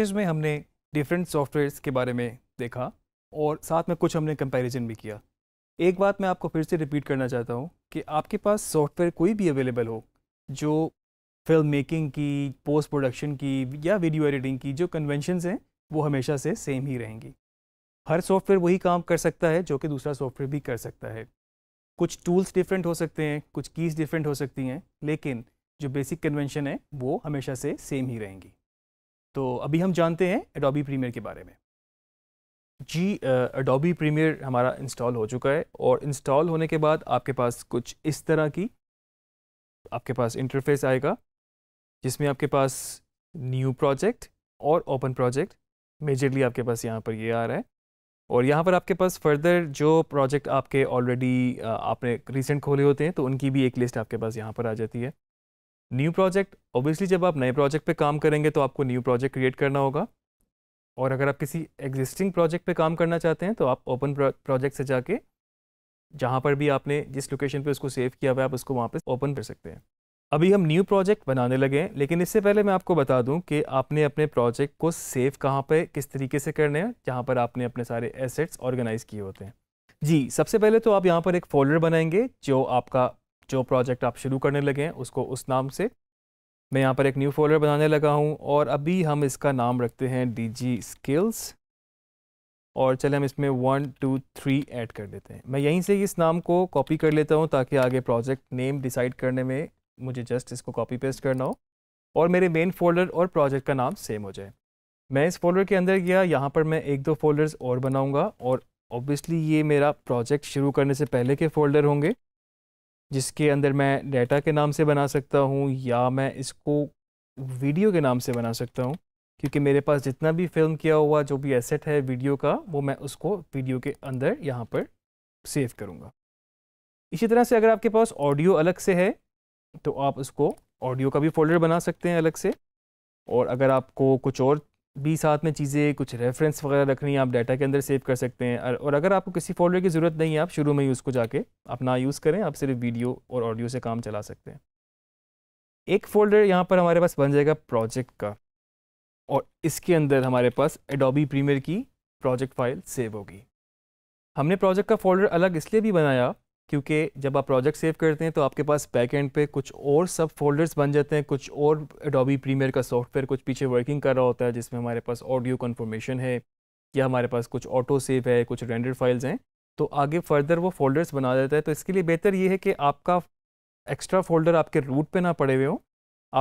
stage में हमने different softwares के बारे में देखा और साथ में कुछ हमने कंपैरिजन भी किया एक बात मैं आपको फिर से रिपीट करना चाहता हूँ कि आपके पास सॉफ्टवेयर कोई भी अवेलेबल हो जो फिल्म मेकिंग की पोस्ट प्रोडक्शन की या वीडियो एडिटिंग की जो कन्वेंशनस हैं वो हमेशा से सेम ही रहेंगी हर सॉफ्टवेयर वही काम कर सकता है जो कि दूसरा सॉफ्टवेयर भी कर सकता है कुछ टूल्स डिफरेंट हो सकते हैं कुछ कीज़ डिफरेंट हो सकती हैं लेकिन जो बेसिक कन्वेंशन है वो हमेशा से सेम ही रहेंगी तो अभी हम जानते हैं एडोबी प्रीमियर के बारे में जी एडोबी प्रीमियर हमारा इंस्टॉल हो चुका है और इंस्टॉल होने के बाद आपके पास कुछ इस तरह की आपके पास इंटरफेस आएगा जिसमें आपके पास न्यू प्रोजेक्ट और ओपन प्रोजेक्ट मेजरली आपके पास यहाँ पर ये यह आ रहा है और यहाँ पर आपके पास फर्दर जो प्रोजेक्ट आपके ऑलरेडी आपने रिसेंट खोले होते हैं तो उनकी भी एक लिस्ट आपके पास यहाँ पर आ जाती है न्यू प्रोजेक्ट ऑब्वियसली जब आप नए प्रोजेक्ट पे काम करेंगे तो आपको न्यू प्रोजेक्ट क्रिएट करना होगा और अगर आप किसी एग्जिस्टिंग प्रोजेक्ट पे काम करना चाहते हैं तो आप ओपन प्रोजेक्ट से जाके जहाँ पर भी आपने जिस लोकेशन पे उसको सेव किया हुआ है आप उसको वहाँ पे ओपन कर सकते हैं अभी हम न्यू प्रोजेक्ट बनाने लगे हैं लेकिन इससे पहले मैं आपको बता दूँ कि आपने अपने प्रोजेक्ट को सेव कहाँ पर किस तरीके से करने हैं जहाँ पर आपने अपने सारे एसेट्स ऑर्गेनाइज किए होते हैं जी सबसे पहले तो आप यहाँ पर एक फोल्डर बनाएंगे जो आपका जो प्रोजेक्ट आप शुरू करने लगे हैं उसको उस नाम से मैं यहाँ पर एक न्यू फोल्डर बनाने लगा हूँ और अभी हम इसका नाम रखते हैं डी जी स्किल्स और चले हम इसमें वन टू थ्री ऐड कर देते हैं मैं यहीं से इस नाम को कॉपी कर लेता हूँ ताकि आगे प्रोजेक्ट नेम डिसाइड करने में मुझे जस्ट इसको कॉपी पेस्ट करना हो और मेरे मेन फोल्डर और प्रोजेक्ट का नाम सेम हो जाए मैं इस फोल्डर के अंदर गया यहाँ पर मैं एक दो फोल्डर्स और बनाऊँगा और ऑब्वियसली ये मेरा प्रोजेक्ट शुरू करने से पहले के फ़ोल्डर होंगे जिसके अंदर मैं डाटा के नाम से बना सकता हूँ या मैं इसको वीडियो के नाम से बना सकता हूँ क्योंकि मेरे पास जितना भी फिल्म किया हुआ जो भी एसेट है वीडियो का वो मैं उसको वीडियो के अंदर यहाँ पर सेव करूँगा इसी तरह से अगर आपके पास ऑडियो अलग से है तो आप उसको ऑडियो का भी फोल्डर बना सकते हैं अलग से और अगर आपको कुछ और भी साथ में चीज़ें कुछ रेफरेंस वगैरह रखनी आप डाटा के अंदर सेव कर सकते हैं और अगर आपको किसी फोल्डर की ज़रूरत नहीं है आप शुरू में ही उसको जाके अपना यूज़ करें आप सिर्फ वीडियो और ऑडियो से काम चला सकते हैं एक फोल्डर यहाँ पर हमारे पास बन जाएगा प्रोजेक्ट का और इसके अंदर हमारे पास एडोबी प्रीमियर की प्रोजेक्ट फाइल सेव होगी हमने प्रोजेक्ट का फोल्डर अलग इसलिए भी बनाया क्योंकि जब आप प्रोजेक्ट सेव करते हैं तो आपके पास बैक एंड पे कुछ और सब फोल्डर्स बन जाते हैं कुछ और एडोबी प्रीमियर का सॉफ्टवेयर कुछ पीछे वर्किंग कर रहा होता है जिसमें हमारे पास ऑडियो कन्फर्मेशन है या हमारे पास कुछ ऑटो सेव है कुछ रेंडर फाइल्स हैं तो आगे फर्दर वो फोल्डर्स बना देता है तो इसके लिए बेहतर ये है कि आपका एक्स्ट्रा फोल्डर आपके रूट पर ना पड़े हुए हो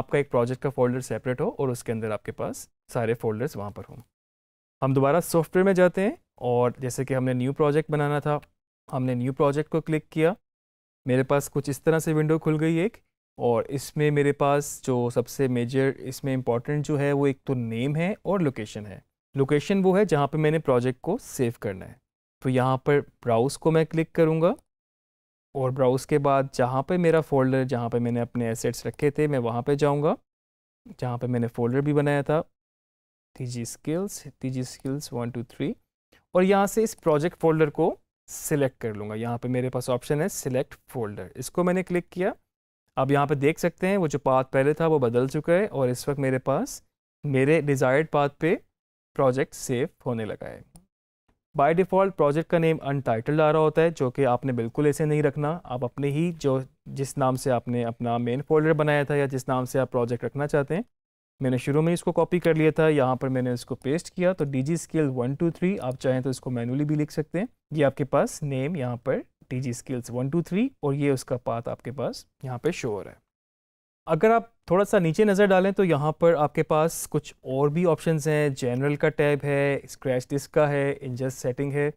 आपका एक प्रोजेक्ट का फोल्डर सेपरेट हो और उसके अंदर आपके पास सारे फोल्डर्स वहाँ पर हों हम दोबारा सॉफ्टवेयर में जाते हैं और जैसे कि हमने न्यू प्रोजेक्ट बनाना था हमने न्यू प्रोजेक्ट को क्लिक किया मेरे पास कुछ इस तरह से विंडो खुल गई एक और इसमें मेरे पास जो सबसे मेजर इसमें इम्पॉर्टेंट जो है वो एक तो नेम है और लोकेशन है लोकेशन वो है जहाँ पे मैंने प्रोजेक्ट को सेव करना है तो यहाँ पर ब्राउज़ को मैं क्लिक करूँगा और ब्राउज़ के बाद जहाँ पे मेरा फ़ोल्डर जहाँ पे मैंने अपने एसेट्स रखे थे मैं वहाँ पे जाऊँगा जहाँ पे मैंने फ़ोल्डर भी बनाया था T G skills T skills one two three और यहाँ से इस प्रोजेक्ट फोल्डर को सिलेक्ट कर लूँगा यहाँ पे मेरे पास ऑप्शन है सिलेक्ट फोल्डर इसको मैंने क्लिक किया आप यहाँ पे देख सकते हैं वो जो पाथ पहले था वो बदल चुका है और इस वक्त मेरे पास मेरे डिज़ायर्ड पाथ पे प्रोजेक्ट सेव होने लगा है बाय डिफ़ॉल्ट प्रोजेक्ट का नेम अनटाइटल्ड आ रहा होता है जो कि आपने बिल्कुल ऐसे नहीं रखना आप अपने ही जो जिस नाम से आपने अपना मेन फोल्डर बनाया था या जिस नाम से आप प्रोजेक्ट रखना चाहते हैं मैंने शुरू में इसको कॉपी कर लिया था यहाँ पर मैंने इसको पेस्ट किया तो D G scale one two three आप चाहें तो इसको मैनुअली भी लिख सकते हैं ये आपके पास नेम यहाँ पर D G scales one two three और ये उसका पाथ आपके पास यहाँ पे शोर है अगर आप थोड़ा सा नीचे नज़र डालें तो यहाँ पर आपके पास कुछ और भी ऑप्शंस हैं जनरल का टैब है स्क्रैच डिस्क का है इंजस्ट सेटिंग है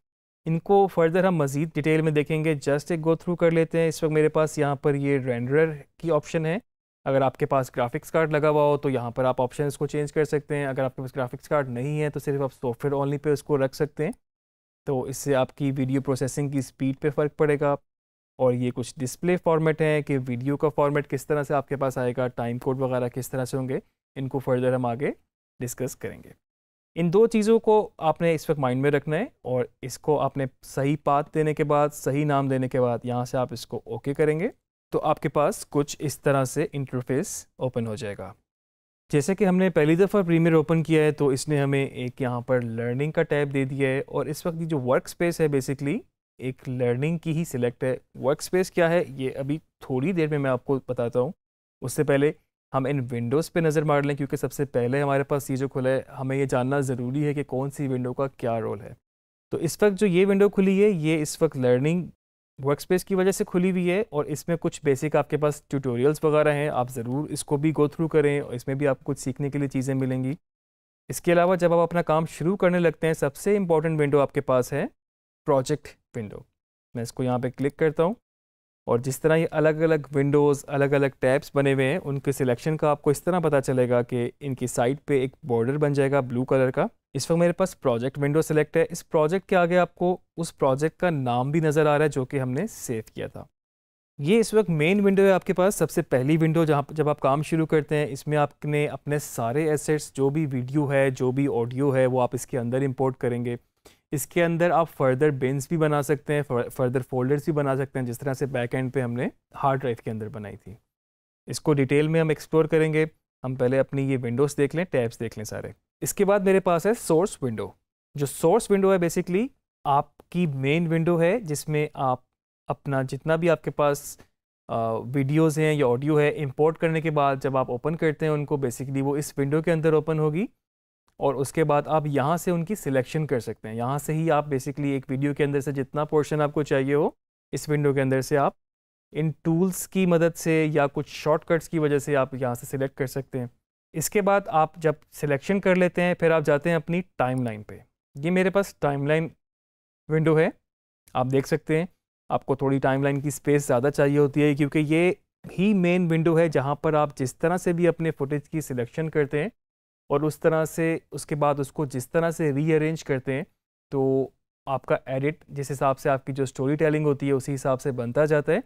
इनको फर्दर हम मज़ीद डिटेल में देखेंगे जस्ट एक गो थ्रू कर लेते हैं इस वक्त मेरे पास यहाँ पर ये रेंडर की ऑप्शन है अगर आपके पास ग्राफिक्स कार्ड लगा हुआ हो तो यहाँ पर आप ऑप्शन को चेंज कर सकते हैं अगर आपके पास ग्राफिक्स कार्ड नहीं है तो सिर्फ आप सॉफ्टवेयर ऑनली पे उसको रख सकते हैं तो इससे आपकी वीडियो प्रोसेसिंग की स्पीड पे फ़र्क पड़ेगा और ये कुछ डिस्प्ले फॉर्मेट हैं कि वीडियो का फॉर्मेट किस तरह से आपके पास आएगा टाइम कोड वगैरह किस तरह से होंगे इनको फर्दर हम आगे डिस्कस करेंगे इन दो चीज़ों को आपने इस वक्त माइंड में रखना है और इसको आपने सही पात देने के बाद सही नाम देने के बाद यहाँ से आप इसको ओके करेंगे तो आपके पास कुछ इस तरह से इंटरफेस ओपन हो जाएगा जैसे कि हमने पहली दफ़ा प्रीमियर ओपन किया है तो इसने हमें एक यहाँ पर लर्निंग का टैब दे दिया है और इस वक्त की जो वर्क स्पेस है बेसिकली एक लर्निंग की ही सिलेक्ट है वर्क स्पेस क्या है ये अभी थोड़ी देर में मैं आपको बताता हूँ उससे पहले हम इन विंडोज़ पे नज़र मार लें क्योंकि सबसे पहले हमारे पास ये जो खुला है हमें ये जानना ज़रूरी है कि कौन सी विंडो का क्या रोल है तो इस वक्त जो ये विंडो खुली है ये इस वक्त लर्निंग वर्कस्पेस की वजह से खुली हुई है और इसमें कुछ बेसिक आपके पास ट्यूटोरियल्स वगैरह हैं आप ज़रूर इसको भी गो थ्रू करें और इसमें भी आपको कुछ सीखने के लिए चीज़ें मिलेंगी इसके अलावा जब आप अपना काम शुरू करने लगते हैं सबसे इम्पॉर्टेंट विंडो आपके पास है प्रोजेक्ट विंडो मैं इसको यहाँ पर क्लिक करता हूँ और जिस तरह ये अलग अलग विंडोज़ अलग अलग टैब्स बने हुए हैं उनके सिलेक्शन का आपको इस तरह पता चलेगा कि इनकी साइड पे एक बॉर्डर बन जाएगा ब्लू कलर का इस वक्त मेरे पास प्रोजेक्ट विंडो सेलेक्ट है इस प्रोजेक्ट के आगे आपको उस प्रोजेक्ट का नाम भी नज़र आ रहा है जो कि हमने सेव किया था ये इस वक्त मेन विंडो है आपके पास सबसे पहली विंडो जहाँ जब आप काम शुरू करते हैं इसमें आपने अपने सारे एसेट्स जो भी वीडियो है जो भी ऑडियो है वो आप इसके अंदर इम्पोर्ट करेंगे इसके अंदर आप फर्दर बेंस भी बना सकते हैं फर्दर फोल्डर्स भी बना सकते हैं जिस तरह से बैक एंड पे हमने हार्ड ड्राइव के अंदर बनाई थी इसको डिटेल में हम एक्सप्लोर करेंगे हम पहले अपनी ये विंडोज़ देख लें टैब्स देख लें सारे इसके बाद मेरे पास है सोर्स विंडो जो सोर्स विंडो है बेसिकली आपकी मेन विंडो है जिसमें आप अपना जितना भी आपके पास वीडियोस हैं या ऑडियो है इंपोर्ट करने के बाद जब आप ओपन करते हैं उनको बेसिकली वो इस विंडो के अंदर ओपन होगी और उसके बाद आप यहाँ से उनकी सिलेक्शन कर सकते हैं यहाँ से ही आप बेसिकली एक वीडियो के अंदर से जितना पोर्शन आपको चाहिए हो इस विंडो के अंदर से आप इन टूल्स की मदद से या कुछ शॉर्टकट्स की वजह से आप यहाँ से सिलेक्ट कर सकते हैं इसके बाद आप जब सिलेक्शन कर लेते हैं फिर आप जाते हैं अपनी टाइमलाइन पे ये मेरे पास टाइमलाइन विंडो है आप देख सकते हैं आपको थोड़ी टाइमलाइन की स्पेस ज़्यादा चाहिए होती है क्योंकि ये ही मेन विंडो है जहाँ पर आप जिस तरह से भी अपने फुटेज की सिलेक्शन करते हैं और उस तरह से उसके बाद उसको जिस तरह से रीअरेंज करते हैं तो आपका एडिट जिस हिसाब से आपकी जो स्टोरी टेलिंग होती है उसी हिसाब से बनता जाता है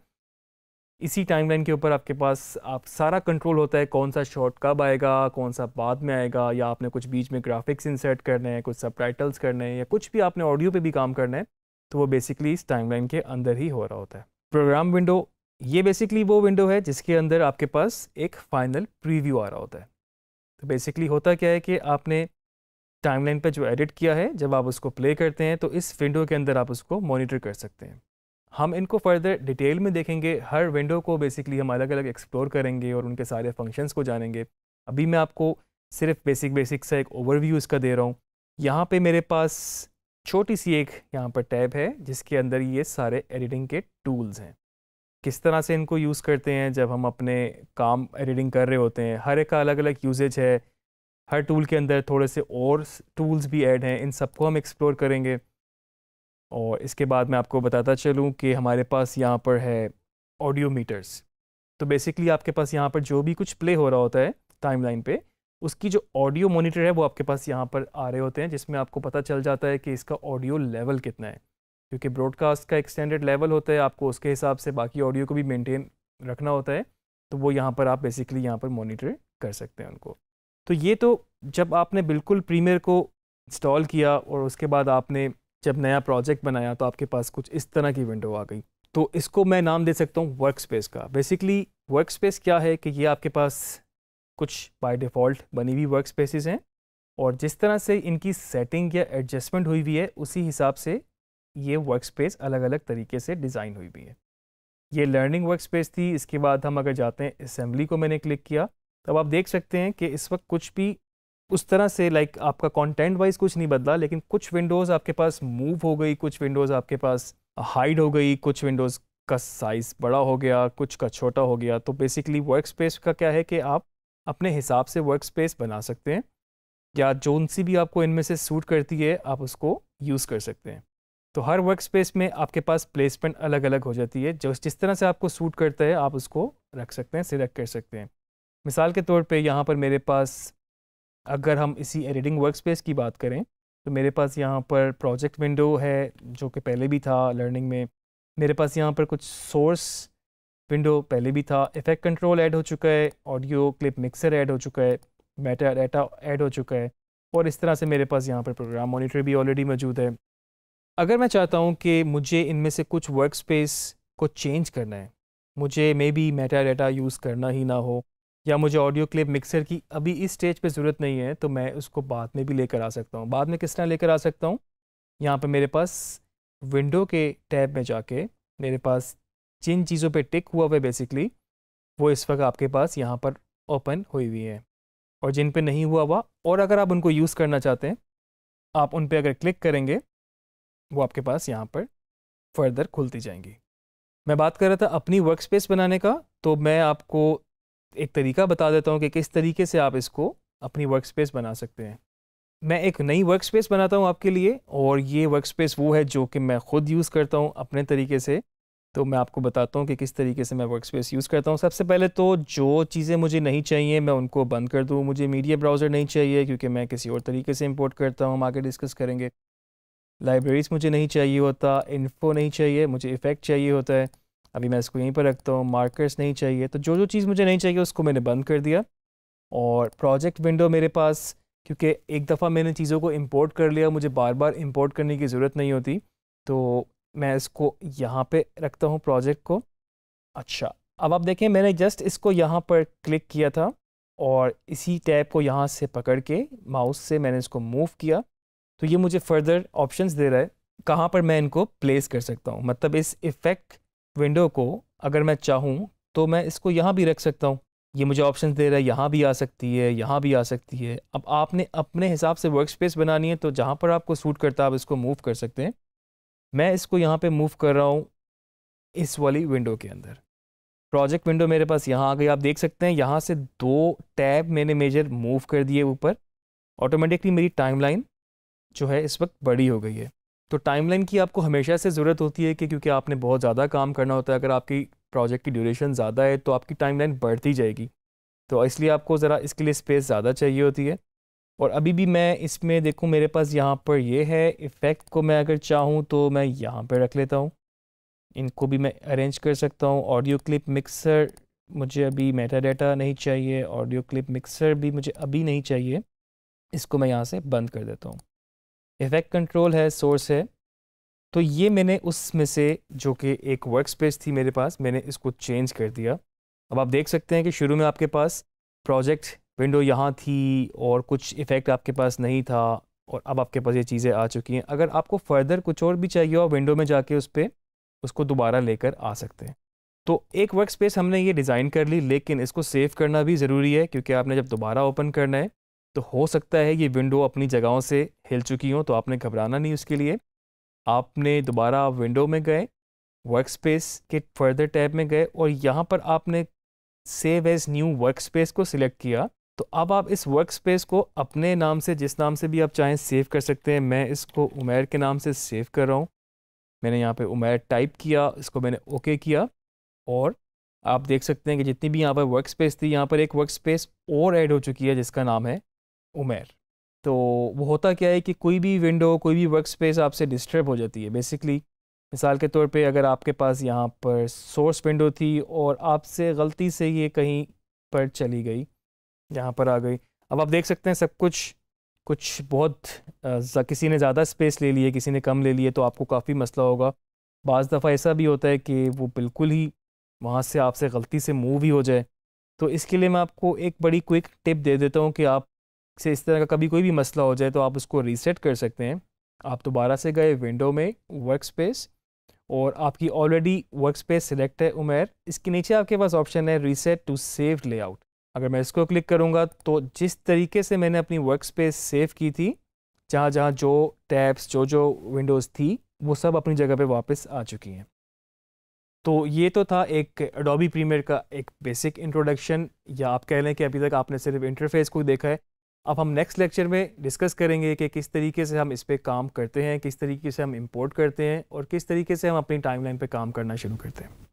इसी टाइमलाइन के ऊपर आपके पास आप सारा कंट्रोल होता है कौन सा शॉट कब आएगा कौन सा बाद में आएगा या आपने कुछ बीच में ग्राफिक्स इंसर्ट करने हैं कुछ सब करने हैं या कुछ भी आपने ऑडियो पे भी काम करना है तो वो बेसिकली इस टाइमलाइन के अंदर ही हो रहा होता है प्रोग्राम विंडो ये बेसिकली वो विंडो है जिसके अंदर आपके पास एक फाइनल प्रीव्यू आ रहा होता है तो बेसिकली होता क्या है कि आपने टाइमलाइन पर जो एडिट किया है जब आप उसको प्ले करते हैं तो इस विंडो के अंदर आप उसको मॉनिटर कर सकते हैं हम इनको फर्दर डिटेल में देखेंगे हर विंडो को बेसिकली हम अलग अलग एक्सप्लोर करेंगे और उनके सारे फंक्शंस को जानेंगे अभी मैं आपको सिर्फ बेसिक बेसिक सा एक ओवरव्यू इसका दे रहा हूँ यहाँ पे मेरे पास छोटी सी एक यहाँ पर टैब है जिसके अंदर ये सारे एडिटिंग के टूल्स हैं किस तरह से इनको यूज़ करते हैं जब हम अपने काम एडिटिंग कर रहे होते हैं हर एक का अलग अलग यूजेज है हर टूल के अंदर थोड़े से और टूल्स भी ऐड हैं इन सबको हम एक्सप्लोर करेंगे और इसके बाद मैं आपको बताता चलूँ कि हमारे पास यहाँ पर है ऑडियो मीटर्स तो बेसिकली आपके पास यहाँ पर जो भी कुछ प्ले हो रहा होता है लाइन पर उसकी जो ऑडियो मोनीटर है वो आपके पास यहाँ पर आ रहे होते हैं जिसमें आपको पता चल जाता है कि इसका ऑडियो लेवल कितना है क्योंकि ब्रॉडकास्ट का एक स्टैंडर्ड लेवल होता है आपको उसके हिसाब से बाकी ऑडियो को भी मेंटेन रखना होता है तो वो यहाँ पर आप बेसिकली यहाँ पर मॉनिटर कर सकते हैं उनको तो ये तो जब आपने बिल्कुल प्रीमियर को इंस्टॉल किया और उसके बाद आपने जब नया प्रोजेक्ट बनाया तो आपके पास कुछ इस तरह की विंडो आ गई तो इसको मैं नाम दे सकता हूँ वर्क स्पेस का बेसिकली वर्क स्पेस क्या है कि ये आपके पास कुछ बाय डिफ़ॉल्ट बनी हुई वर्क स्पेसिस हैं और जिस तरह से इनकी सेटिंग या एडजस्टमेंट हुई हुई है उसी हिसाब से ये वर्क स्पेस अलग अलग तरीके से डिज़ाइन हुई हुई है ये लर्निंग वर्क स्पेस थी इसके बाद हम अगर जाते हैं असम्बली को मैंने क्लिक किया तब आप देख सकते हैं कि इस वक्त कुछ भी उस तरह से लाइक like, आपका कंटेंट वाइज कुछ नहीं बदला लेकिन कुछ विंडोज़ आपके पास मूव हो गई कुछ विंडोज़ आपके पास हाइड हो गई कुछ विंडोज़ का साइज़ बड़ा हो गया कुछ का छोटा हो गया तो बेसिकली वर्क स्पेस का क्या है कि आप अपने हिसाब से वर्क स्पेस बना सकते हैं या जो सी भी आपको इनमें से सूट करती है आप उसको यूज़ कर सकते हैं तो हर वर्क स्पेस में आपके पास प्लेसमेंट अलग अलग हो जाती है जो जिस तरह से आपको सूट करता है आप उसको रख सकते हैं सिलेक्ट कर सकते हैं मिसाल के तौर पे यहाँ पर मेरे पास अगर हम इसी एडिटिंग वर्क स्पेस की बात करें तो मेरे पास यहाँ पर प्रोजेक्ट विंडो है जो कि पहले भी था लर्निंग में मेरे पास यहाँ पर कुछ सोर्स विंडो पहले भी था इफेक्ट कंट्रोल ऐड हो चुका है ऑडियो क्लिप मिक्सर ऐड हो चुका है मेटा डाटा ऐड हो चुका है और इस तरह से मेरे पास यहाँ पर प्रोग्राम मॉनिटर भी ऑलरेडी मौजूद है अगर मैं चाहता हूँ कि मुझे इनमें से कुछ वर्क स्पेस को चेंज करना है मुझे maybe metadata use करना ही ना हो या मुझे ऑडियो क्लिप मिक्सर की अभी इस स्टेज पे ज़रूरत नहीं है तो मैं उसको बाद में भी लेकर आ सकता हूँ बाद में किस तरह लेकर आ सकता हूँ यहाँ पे मेरे पास विंडो के टैब में जाके मेरे पास जिन चीज़ों पे टिक हुआ हुआ है बेसिकली वो इस वक्त आपके पास यहाँ पर ओपन हुई हुई हैं और जिन पर नहीं हुआ हुआ और अगर आप उनको यूज़ करना चाहते हैं आप उन पर अगर क्लिक करेंगे वो आपके पास यहाँ पर फर्दर खुलती जाएंगी मैं बात कर रहा था अपनी वर्क स्पेस बनाने का तो मैं आपको एक तरीका बता देता हूँ कि किस तरीके से आप इसको अपनी वर्क स्पेस बना सकते हैं मैं एक नई वर्क स्पेस बनाता हूँ आपके लिए और ये वर्क स्पेस वो है जो कि मैं खुद यूज़ करता हूँ अपने तरीके से तो मैं आपको बताता हूँ कि किस तरीके से मैं वर्क स्पेस यूज़ करता हूँ सबसे पहले तो जो चीज़ें मुझे नहीं चाहिए मैं उनको बंद कर दूँ मुझे मीडिया ब्राउज़र नहीं चाहिए क्योंकि मैं किसी और तरीके से इम्पोर्ट करता हूँ हम आगे डिस्कस करेंगे लाइब्रेरीज़ मुझे नहीं चाहिए होता इन्फो नहीं चाहिए मुझे इफ़ेक्ट चाहिए होता है अभी मैं इसको यहीं पर रखता हूँ मार्कर्स नहीं चाहिए तो जो जो चीज़ मुझे नहीं चाहिए उसको मैंने बंद कर दिया और प्रोजेक्ट विंडो मेरे पास क्योंकि एक दफ़ा मैंने चीज़ों को इम्पोर्ट कर लिया मुझे बार बार इम्पोर्ट करने की ज़रूरत नहीं होती तो मैं इसको यहाँ पर रखता हूँ प्रोजेक्ट को अच्छा अब आप देखें मैंने जस्ट इसको यहाँ पर क्लिक किया था और इसी टैब को यहाँ से पकड़ के माउस से मैंने इसको मूव किया तो ये मुझे फर्दर ऑप्शंस दे रहा है कहाँ पर मैं इनको प्लेस कर सकता हूँ मतलब इस इफ़ेक्ट विंडो को अगर मैं चाहूँ तो मैं इसको यहाँ भी रख सकता हूँ ये मुझे ऑप्शन दे रहा है यहाँ भी आ सकती है यहाँ भी आ सकती है अब आपने अपने हिसाब से वर्क स्पेस बनानी है तो जहाँ पर आपको सूट करता है आप इसको मूव कर सकते हैं मैं इसको यहाँ पे मूव कर रहा हूँ इस वाली विंडो के अंदर प्रोजेक्ट विंडो मेरे पास यहाँ आ गई आप देख सकते हैं यहाँ से दो टैब मैंने मेजर मूव कर दिए ऊपर ऑटोमेटिकली मेरी टाइम जो है इस वक्त बड़ी हो गई है तो टाइमलाइन की आपको हमेशा से ज़रूरत होती है कि क्योंकि आपने बहुत ज़्यादा काम करना होता है अगर आपकी प्रोजेक्ट की ड्यूरेशन ज़्यादा है तो आपकी टाइमलाइन बढ़ती जाएगी तो इसलिए आपको ज़रा इसके लिए स्पेस ज़्यादा चाहिए होती है और अभी भी मैं इसमें देखूँ मेरे पास यहाँ पर ये यह है इफ़ेक्ट को मैं अगर चाहूँ तो मैं यहाँ पर रख लेता हूँ इनको भी मैं अरेंज कर सकता हूँ ऑडियो क्लिप मिक्सर मुझे अभी मेटा डाटा नहीं चाहिए ऑडियो क्लिप मिक्सर भी मुझे अभी नहीं चाहिए इसको मैं यहाँ से बंद कर देता हूँ इफेक्ट कंट्रोल है सोर्स है तो ये मैंने उसमें से जो कि एक वर्क स्पेस थी मेरे पास मैंने इसको चेंज कर दिया अब आप देख सकते हैं कि शुरू में आपके पास प्रोजेक्ट विंडो यहाँ थी और कुछ इफ़ेक्ट आपके पास नहीं था और अब आपके पास ये चीज़ें आ चुकी हैं अगर आपको फर्दर कुछ और भी चाहिए और विंडो में जाके उस पर उसको दोबारा लेकर आ सकते हैं तो एक वर्क स्पेस हमने ये डिज़ाइन कर ली लेकिन इसको सेव करना भी ज़रूरी है क्योंकि आपने जब दोबारा ओपन करना है तो हो सकता है ये विंडो अपनी जगहों से हिल चुकी हो तो आपने घबराना नहीं उसके लिए आपने दोबारा विंडो में गए वर्क स्पेस के फर्दर टैब में गए और यहाँ पर आपने save as new workspace को सिलेक्ट किया तो अब आप इस वर्क स्पेस को अपने नाम से जिस नाम से भी आप चाहें सेव कर सकते हैं मैं इसको उमेर के नाम से सेव कर रहा हूँ मैंने यहाँ पे उमेर टाइप किया इसको मैंने ओके okay किया और आप देख सकते हैं कि जितनी भी यहाँ पर वर्क स्पेस थी यहाँ पर एक वर्क स्पेस और ऐड हो चुकी है जिसका नाम है उमेर तो वो होता क्या है कि कोई भी विंडो कोई भी वर्क स्पेस आपसे डिस्टर्ब हो जाती है बेसिकली मिसाल के तौर पे अगर आपके पास यहाँ पर सोर्स विंडो थी और आपसे गलती से ये कहीं पर चली गई यहाँ पर आ गई अब आप देख सकते हैं सब कुछ कुछ बहुत किसी ने ज़्यादा स्पेस ले लिए किसी ने कम ले लिया तो आपको काफ़ी मसला होगा बज़ दफ़ा ऐसा भी होता है कि वो बिल्कुल ही वहाँ से आपसे गलती से मूव ही हो जाए तो इसके लिए मैं आपको एक बड़ी क्विक टिप दे देता हूँ कि आप से इस तरह का कभी कोई भी मसला हो जाए तो आप उसको रीसेट कर सकते हैं आप दोबारा से गए विंडो में वर्क स्पेस और आपकी ऑलरेडी वर्क स्पेस सिलेक्ट है उमेर इसके नीचे आपके पास ऑप्शन है रीसेट टू सेव लेआउट अगर मैं इसको क्लिक करूँगा तो जिस तरीके से मैंने अपनी वर्क स्पेस सेव की थी जहाँ जहाँ जो टैब्स जो जो विंडोज़ थी वो सब अपनी जगह पे वापस आ चुकी हैं तो ये तो था एक अडोबी प्रीमियर का एक बेसिक इंट्रोडक्शन या आप कह लें कि अभी तक आपने सिर्फ इंटरफेस को देखा है अब हम नेक्स्ट लेक्चर में डिस्कस करेंगे कि किस तरीके से हम इस पर काम करते हैं किस तरीके से हम इंपोर्ट करते हैं और किस तरीके से हम अपनी टाइमलाइन पे काम करना शुरू करते हैं